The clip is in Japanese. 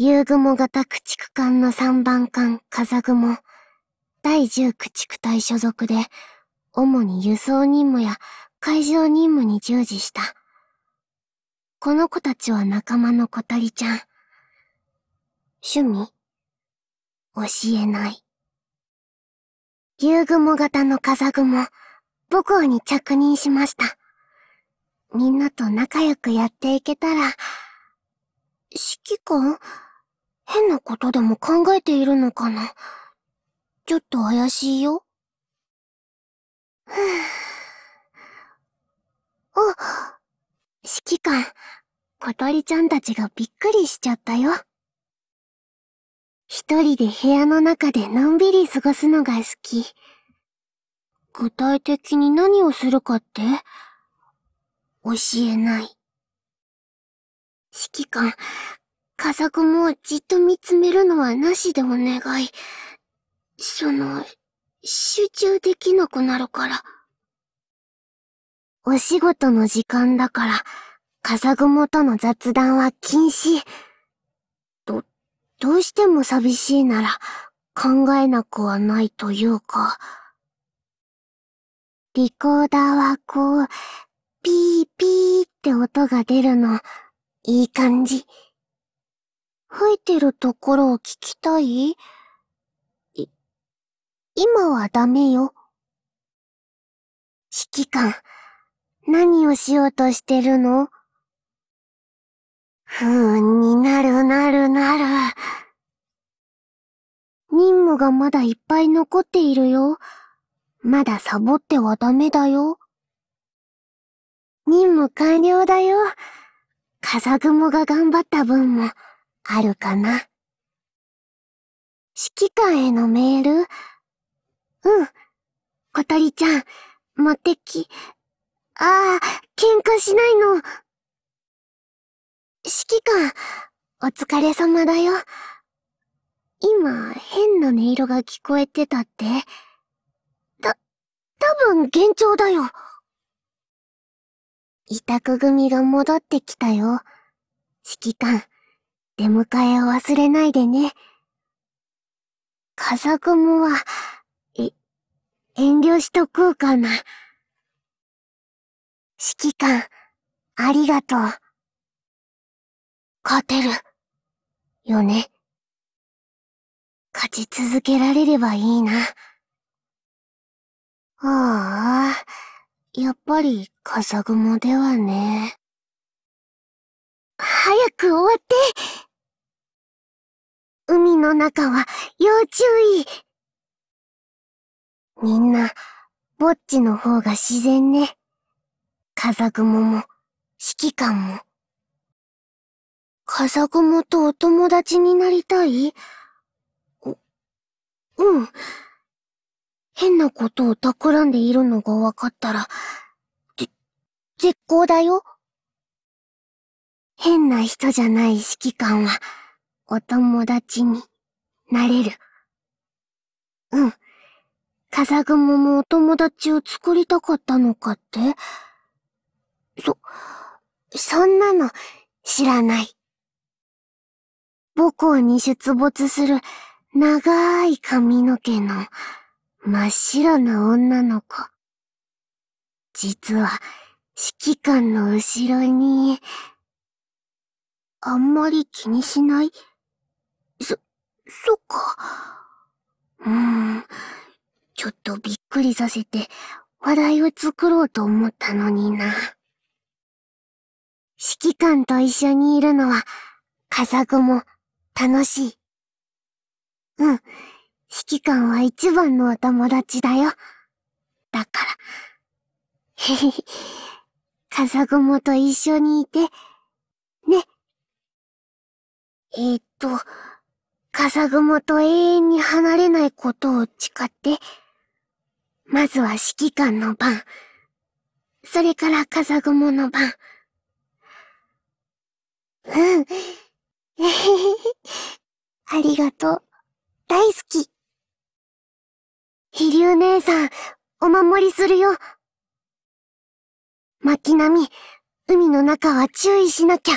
夕雲型駆逐艦の3番艦風雲、第10駆逐隊所属で、主に輸送任務や海上任務に従事した。この子たちは仲間の小谷ちゃん。趣味教えない。夕雲型の風雲、母校に着任しました。みんなと仲良くやっていけたら、指揮官変なことでも考えているのかな。ちょっと怪しいよ。ふぅ。あ、指揮官、小鳥ちゃんたちがびっくりしちゃったよ。一人で部屋の中でのんびり過ごすのが好き。具体的に何をするかって教えない。指揮官、カサゴもじっと見つめるのはなしでお願い。その、集中できなくなるから。お仕事の時間だから、カサゴモとの雑談は禁止。ど、どうしても寂しいなら、考えなくはないというか。リコーダーはこう、ピーピーって音が出るの、いい感じ。吐いてるところを聞きたいい、今はダメよ。指揮官、何をしようとしてるの不運になるなるなる。任務がまだいっぱい残っているよ。まだサボってはダメだよ。任務完了だよ。風雲が頑張った分も。あるかな。指揮官へのメールうん。小鳥ちゃん、持ってき。ああ、喧嘩しないの。指揮官、お疲れ様だよ。今、変な音色が聞こえてたってた、多分幻聴だよ。委託組が戻ってきたよ。指揮官。出迎えを忘れないでね。風雲は、え、遠慮しとこうかな。指揮官、ありがとう。勝てる。よね。勝ち続けられればいいな。ああ、やっぱり風雲ではね。早く終わって海の中は要注意。みんな、ぼっちの方が自然ね。風雲も、指揮官も。風雲とお友達になりたいお、うん。変なことを企んでいるのが分かったら、ぜ、絶好だよ。変な人じゃない指揮官は、お友達になれる。うん。風雲もお友達を作りたかったのかってそ、そんなの知らない。母校に出没する長い髪の毛の真っ白な女の子。実は指揮官の後ろに、あんまり気にしないそ、そっか。うーん。ちょっとびっくりさせて、話題を作ろうと思ったのにな。指揮官と一緒にいるのは、風雲、楽しい。うん。指揮官は一番のお友達だよ。だから。へへへ。風雲と一緒にいて、ね。えー、っと、風雲と永遠に離れないことを誓って、まずは指揮官の番、それから風雲の番。うん。えへへへ。ありがとう。大好き。飛竜姉さん、お守りするよ。巻き波、海の中は注意しなきゃ。